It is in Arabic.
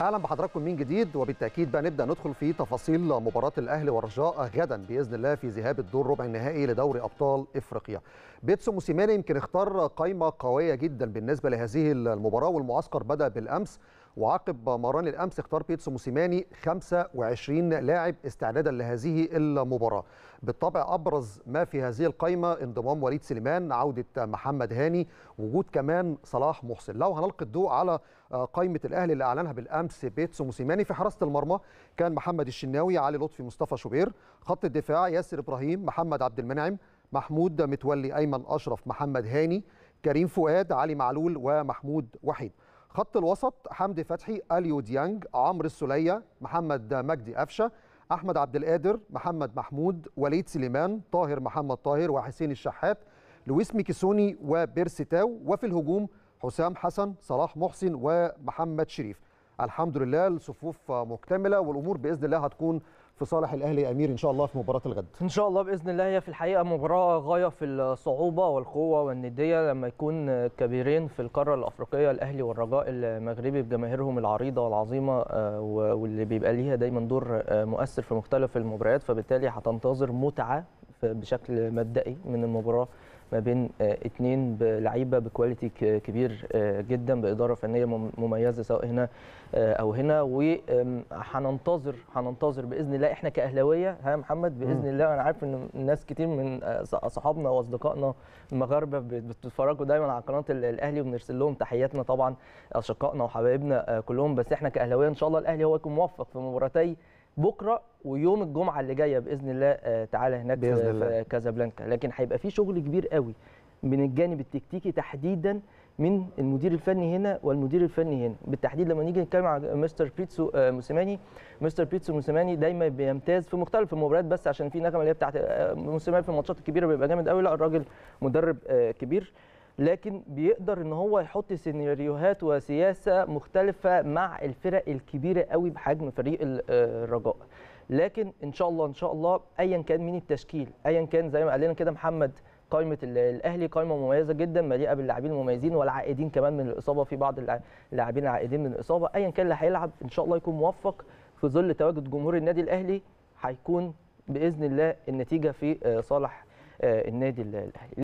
اهلا بحضراتكم من جديد وبالتاكيد بقى نبدا ندخل في تفاصيل مباراه الاهلي والرجاء غدا باذن الله في ذهاب الدور ربع النهائي لدوري ابطال افريقيا. بيتسو موسيماني يمكن اختار قائمه قويه جدا بالنسبه لهذه المباراه والمعسكر بدا بالامس وعقب مران الامس اختار بيتسو موسيماني 25 لاعب استعدادا لهذه المباراه بالطبع ابرز ما في هذه القائمه انضمام وليد سليمان عوده محمد هاني وجود كمان صلاح محسن لو هنلقي الضوء على آه، قائمه الاهلي اللي اعلنها بالامس بيتسو موسيماني في حراسه المرمى كان محمد الشناوي علي لطفي مصطفى شوبير خط الدفاع ياسر ابراهيم محمد عبد المنعم محمود متولي ايمن اشرف محمد هاني كريم فؤاد علي معلول ومحمود وحيد خط الوسط حمدي فتحي اليو ديانج عمرو السليه محمد مجدي قفشه احمد عبد القادر محمد محمود وليد سليمان طاهر محمد طاهر وحسين الشحات لويس ميكيسوني وبيرسي تاو وفي الهجوم حسام حسن صلاح محسن ومحمد شريف الحمد لله الصفوف مكتمله والامور باذن الله هتكون في صالح الاهلي امير ان شاء الله في مباراه الغد ان شاء الله باذن الله هي في الحقيقه مباراه غايه في الصعوبه والقوه والنديه لما يكون كبيرين في القاره الافريقيه الاهلي والرجاء المغربي بجماهيرهم العريضه والعظيمه آه، واللي بيبقى ليها دايما دور آه، مؤثر في مختلف المباريات فبالتالي هتنتظر متعه بشكل مبدئي من المباراه ما بين اثنين آه، لعيبه بكواليتي كبير آه، جدا باداره فنيه مميزه سواء هنا آه، او هنا وهننتظر هننتظر باذن الله احنا كاهلاويه ها محمد باذن الله انا عارف ان ناس كتير من اصحابنا واصدقائنا المغاربه بتتفرجوا دايما على قناه الاهلي وبنرسل لهم تحياتنا طبعا اشقائنا وحبايبنا كلهم بس احنا كاهلاويه ان شاء الله الاهلي هو يكون موفق في مباراتي بكره ويوم الجمعه اللي جايه باذن الله آه، تعالى هناك بإذن الله. في كازابلانكا لكن هيبقى في شغل كبير قوي من الجانب التكتيكي تحديدا من المدير الفني هنا والمدير الفني هنا بالتحديد لما نيجي نتكلم على مستر بيتسو آه، موسيماني مستر بيتسو موسيماني دايما بيمتاز في مختلف المباريات بس عشان في نغمه اللي هي بتاعت آه، موسيماني في الماتشات الكبيره بيبقى جامد قوي لا الراجل مدرب كبير لكن بيقدر ان هو يحط سيناريوهات وسياسه مختلفه مع الفرق الكبيره قوي بحجم فريق آه، الرجاء لكن ان شاء الله ان شاء الله ايا كان مين التشكيل ايا كان زي ما قال لنا كده محمد قائمه الاهلي قائمه مميزه جدا مليئه باللاعبين المميزين والعائدين كمان من الاصابه في بعض اللاعبين العائدين من الاصابه ايا كان اللي هيلعب ان شاء الله يكون موفق في ظل تواجد جمهور النادي الاهلي هيكون باذن الله النتيجه في آه، صالح آه، النادي الاهلي